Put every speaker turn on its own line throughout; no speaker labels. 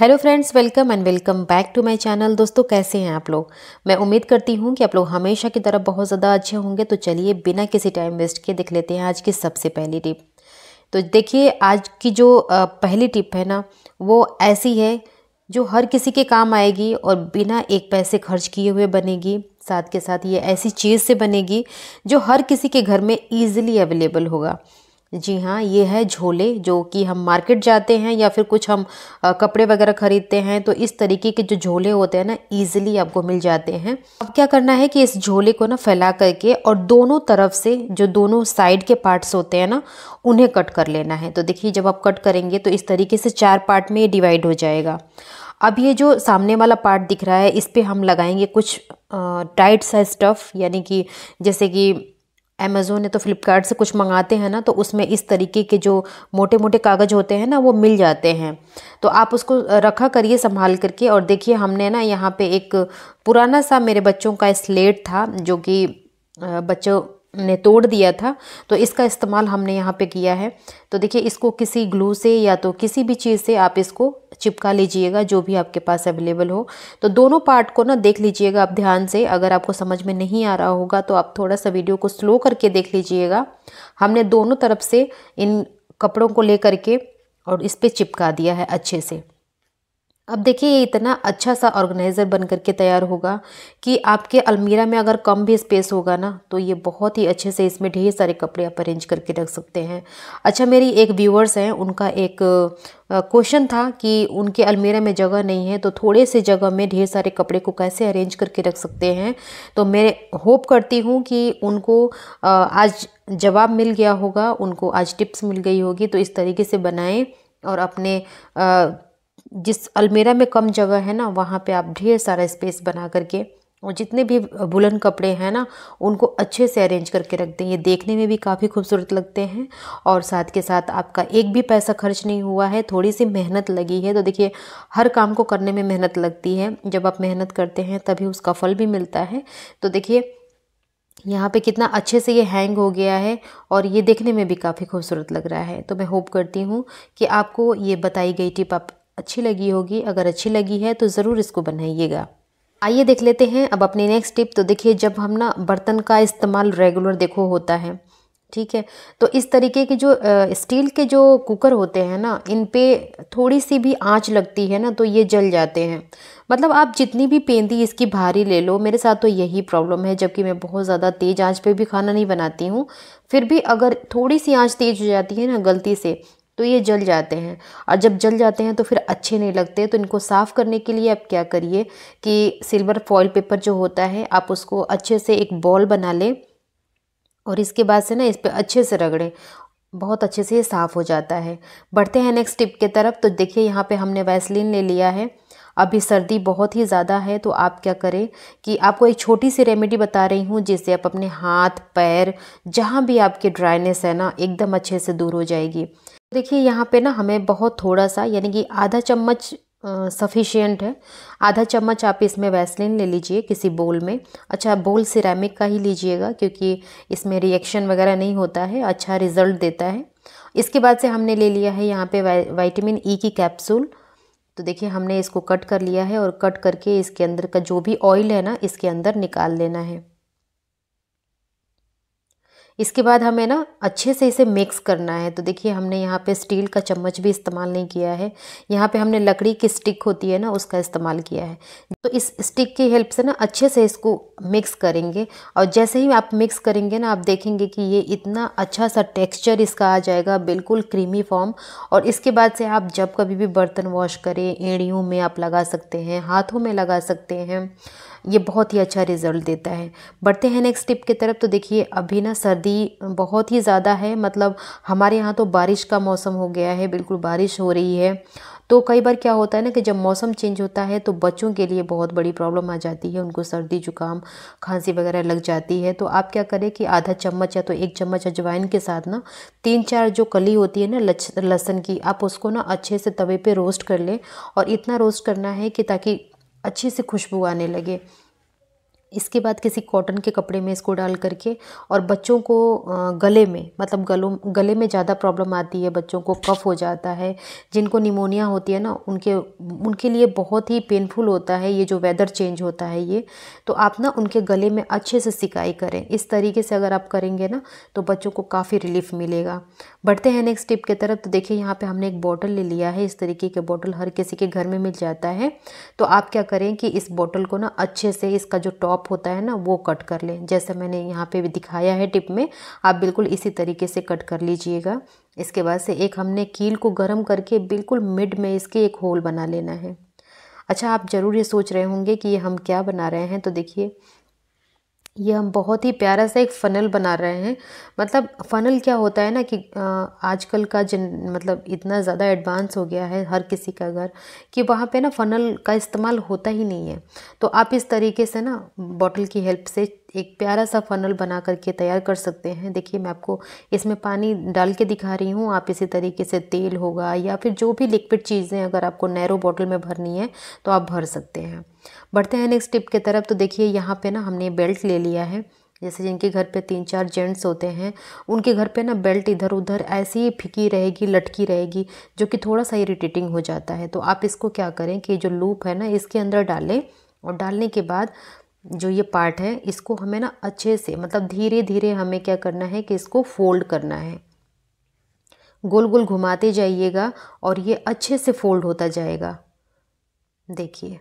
hello friends welcome and welcome back to my channel दोस्तों कैसे हैं आप लोग मैं उम्मीद करती हूं कि आप लोग हमेशा की तरह बहुत ज़्यादा अच्छे होंगे तो चलिए बिना किसी टाइम वेस्ट किए देख लेते हैं आज की सबसे पहली टिप तो देखिए आज की जो पहली टिप है ना वो ऐसी है जो हर किसी के काम आएगी और बिना एक पैसे खर्च किए हुए बनेगी साथ के साथ ये ऐसी चीज़ से बनेगी जो हर किसी के घर में ईजिली अवेलेबल होगा जी हाँ ये है झोले जो कि हम मार्केट जाते हैं या फिर कुछ हम कपड़े वगैरह ख़रीदते हैं तो इस तरीके के जो झोले होते हैं ना इजीली आपको मिल जाते हैं अब क्या करना है कि इस झोले को ना फैला करके और दोनों तरफ से जो दोनों साइड के पार्ट्स होते हैं ना उन्हें कट कर लेना है तो देखिए जब आप कट करेंगे तो इस तरीके से चार पार्ट में ये डिवाइड हो जाएगा अब ये जो सामने वाला पार्ट दिख रहा है इस पर हम लगाएंगे कुछ टाइट सा स्टफ़ यानी कि जैसे कि अमेज़ोन या तो फ्लिपकार्ट से कुछ मंगाते हैं ना तो उसमें इस तरीके के जो मोटे मोटे कागज़ होते हैं ना वो मिल जाते हैं तो आप उसको रखा करिए संभाल करके और देखिए हमने ना यहाँ पे एक पुराना सा मेरे बच्चों का स्लेट था जो कि बच्चों ने तोड़ दिया था तो इसका इस्तेमाल हमने यहाँ पे किया है तो देखिए इसको किसी ग्लू से या तो किसी भी चीज़ से आप इसको चिपका लीजिएगा जो भी आपके पास अवेलेबल हो तो दोनों पार्ट को ना देख लीजिएगा आप ध्यान से अगर आपको समझ में नहीं आ रहा होगा तो आप थोड़ा सा वीडियो को स्लो करके देख लीजिएगा हमने दोनों तरफ से इन कपड़ों को ले करके और इस पर चिपका दिया है अच्छे से अब देखिए ये इतना अच्छा सा ऑर्गेनाइज़र बन करके तैयार होगा कि आपके अलमीरा में अगर कम भी स्पेस होगा ना तो ये बहुत ही अच्छे से इसमें ढेर सारे कपड़े आप अरेंज करके रख सकते हैं अच्छा मेरी एक व्यूअर्स हैं उनका एक क्वेश्चन था कि उनके अलमीरा में जगह नहीं है तो थोड़े से जगह में ढेर सारे कपड़े को कैसे अरेंज करके रख सकते हैं तो मैं होप करती हूँ कि उनको आज जवाब मिल गया होगा उनको आज टिप्स मिल गई होगी तो इस तरीके से बनाएँ और अपने जिस अलमेरा में कम जगह है ना वहाँ पे आप ढेर सारा स्पेस बना करके और जितने भी बुलन कपड़े हैं ना उनको अच्छे से अरेंज करके रखते हैं ये देखने में भी काफ़ी खूबसूरत लगते हैं और साथ के साथ आपका एक भी पैसा खर्च नहीं हुआ है थोड़ी सी मेहनत लगी है तो देखिए हर काम को करने में मेहनत लगती है जब आप मेहनत करते हैं तभी उसका फल भी मिलता है तो देखिए यहाँ पे कितना अच्छे से ये हैंग हो गया है और ये देखने में भी काफ़ी खूबसूरत लग रहा है तो मैं होप करती हूँ कि आपको ये बताई गई टिप आप अच्छी लगी होगी अगर अच्छी लगी है तो ज़रूर इसको बनाइएगा आइए देख लेते हैं अब अपनी नेक्स्ट टिप तो देखिए जब हम ना बर्तन का इस्तेमाल रेगुलर देखो होता है ठीक है तो इस तरीके के जो स्टील के जो कुकर होते हैं ना इन पे थोड़ी सी भी आंच लगती है ना तो ये जल जाते हैं मतलब आप जितनी भी पेंदी इसकी भारी ले लो मेरे साथ तो यही प्रॉब्लम है जबकि मैं बहुत ज़्यादा तेज़ आंच पे भी खाना नहीं बनाती हूँ फिर भी अगर थोड़ी सी आंच तेज़ हो जाती है ना गलती से तो ये जल जाते हैं और जब जल जाते हैं तो फिर अच्छे नहीं लगते तो इनको साफ़ करने के लिए आप क्या करिए कि सिल्वर फॉइल पेपर जो होता है आप उसको अच्छे से एक बॉल बना लें और इसके बाद से ना इस पर अच्छे से रगड़ें बहुत अच्छे से ये साफ़ हो जाता है बढ़ते हैं नेक्स्ट टिप के तरफ तो देखिए यहाँ पे हमने वैसलिन ले लिया है अभी सर्दी बहुत ही ज़्यादा है तो आप क्या करें कि आपको एक छोटी सी रेमेडी बता रही हूँ जिससे आप अपने हाथ पैर जहाँ भी आपके ड्राइनेस है ना एकदम अच्छे से दूर हो जाएगी देखिए यहाँ पे ना हमें बहुत थोड़ा सा यानी कि आधा चम्मच सफिशियंट है आधा चम्मच आप इसमें वैसलिन ले लीजिए किसी बोल में अच्छा बोल सिरेमिक का ही लीजिएगा क्योंकि इसमें रिएक्शन वगैरह नहीं होता है अच्छा रिजल्ट देता है इसके बाद से हमने ले लिया है यहाँ पे वाइटामिन ई e की कैप्सूल तो देखिए हमने इसको कट कर लिया है और कट करके इसके अंदर का जो भी ऑयल है ना इसके अंदर निकाल लेना है इसके बाद हमें ना अच्छे से इसे मिक्स करना है तो देखिए हमने यहाँ पे स्टील का चम्मच भी इस्तेमाल नहीं किया है यहाँ पे हमने लकड़ी की स्टिक होती है ना उसका इस्तेमाल किया है तो इस स्टिक की हेल्प से ना अच्छे से इसको मिक्स करेंगे और जैसे ही आप मिक्स करेंगे ना आप देखेंगे कि ये इतना अच्छा सा टेक्स्चर इसका आ जाएगा बिल्कुल क्रीमी फॉर्म और इसके बाद से आप जब कभी भी बर्तन वॉश करें एड़ियों में आप लगा सकते हैं हाथों में लगा सकते हैं ये बहुत ही अच्छा रिज़ल्ट देता है बढ़ते हैं नेक्स्ट टिप की तरफ तो देखिए अभी ना सर्दी बहुत ही ज़्यादा है मतलब हमारे यहाँ तो बारिश का मौसम हो गया है बिल्कुल बारिश हो रही है तो कई बार क्या होता है ना कि जब मौसम चेंज होता है तो बच्चों के लिए बहुत बड़ी प्रॉब्लम आ जाती है उनको सर्दी जुकाम खांसी वगैरह लग जाती है तो आप क्या करें कि आधा चम्मच या तो एक चम्मच अजवाइन के साथ ना तीन चार जो कली होती है ना लहसन की आप उसको ना अच्छे से तवे पे रोस्ट कर लें और इतना रोस्ट करना है कि ताकि अच्छे से खुशबू आने लगे इसके बाद किसी कॉटन के कपड़े में इसको डाल करके और बच्चों को गले में मतलब गलों गले में ज़्यादा प्रॉब्लम आती है बच्चों को कफ़ हो जाता है जिनको निमोनिया होती है ना उनके उनके लिए बहुत ही पेनफुल होता है ये जो वेदर चेंज होता है ये तो आप ना उनके गले में अच्छे से सिकाई करें इस तरीके से अगर आप करेंगे ना तो बच्चों को काफ़ी रिलीफ मिलेगा बढ़ते हैं नेक्स्ट टिप की तरफ तो देखिए यहाँ पर हमने एक बॉटल ले लिया है इस तरीके के बॉटल हर किसी के घर में मिल जाता है तो आप क्या करें कि इस बॉटल को ना अच्छे से इसका जो टॉप टॉप होता है ना वो कट कर लें जैसे मैंने यहाँ पे भी दिखाया है टिप में आप बिल्कुल इसी तरीके से कट कर लीजिएगा इसके बाद से एक हमने कील को गर्म करके बिल्कुल मिड में इसके एक होल बना लेना है अच्छा आप ज़रूर ये सोच रहे होंगे कि ये हम क्या बना रहे हैं तो देखिए ये हम बहुत ही प्यारा सा एक फ़नल बना रहे हैं मतलब फ़नल क्या होता है ना कि आजकल का जन मतलब इतना ज़्यादा एडवांस हो गया है हर किसी का घर कि वहाँ पे ना फ़नल का इस्तेमाल होता ही नहीं है तो आप इस तरीके से ना बॉटल की हेल्प से एक प्यारा सा फनल बना करके तैयार कर सकते हैं देखिए मैं आपको इसमें पानी डाल के दिखा रही हूँ आप इसी तरीके से तेल होगा या फिर जो भी लिक्विड चीज़ें अगर आपको नैरो बॉटल में भरनी है तो आप भर सकते हैं बढ़ते हैं नेक्स्ट टिप की तरफ तो देखिए यहाँ पे ना हमने बेल्ट ले लिया है जैसे जिनके घर पे तीन चार जेंट्स होते हैं उनके घर पे ना बेल्ट इधर उधर ऐसी ही फिकी रहेगी लटकी रहेगी जो कि थोड़ा सा इरिटेटिंग हो जाता है तो आप इसको क्या करें कि जो लूप है ना इसके अंदर डालें और डालने के बाद जो ये पार्ट है इसको हमें ना अच्छे से मतलब धीरे धीरे हमें क्या करना है कि इसको फोल्ड करना है गोल गोल घुमाते जाइएगा और ये अच्छे से फोल्ड होता जाएगा देखिए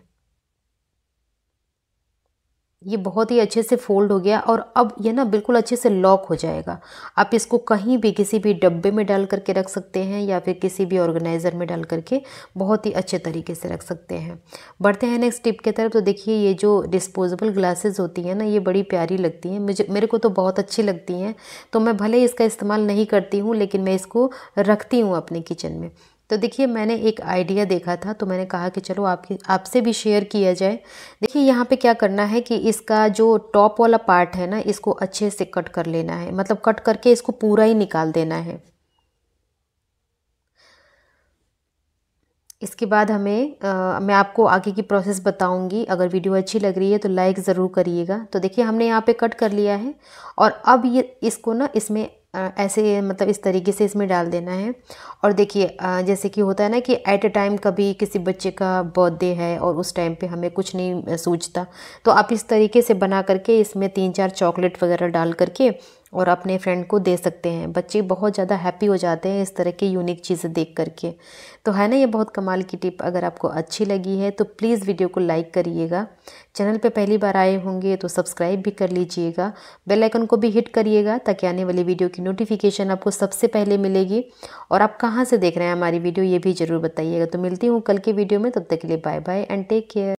ये बहुत ही अच्छे से फोल्ड हो गया और अब यह ना बिल्कुल अच्छे से लॉक हो जाएगा आप इसको कहीं भी किसी भी डब्बे में डाल करके रख सकते हैं या फिर किसी भी ऑर्गेनाइज़र में डाल करके बहुत ही अच्छे तरीके से रख सकते हैं बढ़ते हैं नेक्स्ट टिप की तरफ तो देखिए ये जो डिस्पोजेबल ग्लासेस होती हैं ना ये बड़ी प्यारी लगती हैं मुझे मेरे को तो बहुत अच्छी लगती हैं तो मैं भले इसका इस्तेमाल नहीं करती हूँ लेकिन मैं इसको रखती हूँ अपने किचन में तो देखिए मैंने एक आइडिया देखा था तो मैंने कहा कि चलो आपकी आपसे भी शेयर किया जाए देखिए यहाँ पे क्या करना है कि इसका जो टॉप वाला पार्ट है ना इसको अच्छे से कट कर लेना है मतलब कट करके इसको पूरा ही निकाल देना है इसके बाद हमें आ, मैं आपको आगे की प्रोसेस बताऊंगी अगर वीडियो अच्छी लग रही है तो लाइक ज़रूर करिएगा तो देखिए हमने यहाँ पे कट कर लिया है और अब ये इसको ना इसमें ऐसे मतलब इस तरीके से इसमें डाल देना है और देखिए जैसे कि होता है ना कि एट अ टाइम कभी किसी बच्चे का बर्थडे है और उस टाइम पे हमें कुछ नहीं सूझता तो आप इस तरीके से बना करके इसमें तीन चार चॉकलेट वगैरह डाल करके और अपने फ्रेंड को दे सकते हैं बच्चे बहुत ज़्यादा हैप्पी हो जाते हैं इस तरह की यूनिक चीज़ें देख करके तो है ना ये बहुत कमाल की टिप अगर आपको अच्छी लगी है तो प्लीज़ वीडियो को लाइक करिएगा चैनल पे पहली बार आए होंगे तो सब्सक्राइब भी कर लीजिएगा बेल आइकन को भी हिट करिएगा ताकि आने वाली वीडियो की नोटिफिकेशन आपको सबसे पहले मिलेगी और आप कहाँ से देख रहे हैं हमारी वीडियो ये भी ज़रूर बताइएगा तो मिलती हूँ कल की वीडियो में तब तक के लिए bye bye and take care